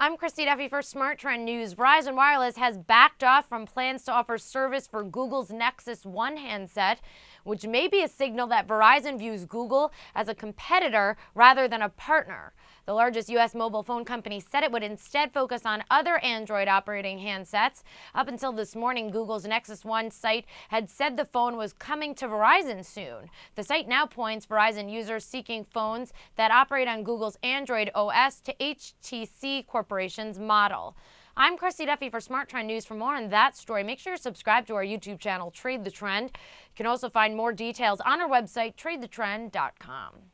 I'm Christy Duffy for Smart Trend News. Verizon Wireless has backed off from plans to offer service for Google's Nexus One handset, which may be a signal that Verizon views Google as a competitor rather than a partner. The largest U.S. mobile phone company said it would instead focus on other Android operating handsets. Up until this morning, Google's Nexus One site had said the phone was coming to Verizon soon. The site now points Verizon users seeking phones that operate on Google's Android OS to HTC Corporation Corporation's model. I'm Christy Duffy for Smart Trend News. For more on that story, make sure you're subscribed to our YouTube channel, Trade the Trend. You can also find more details on our website, tradethetrend.com.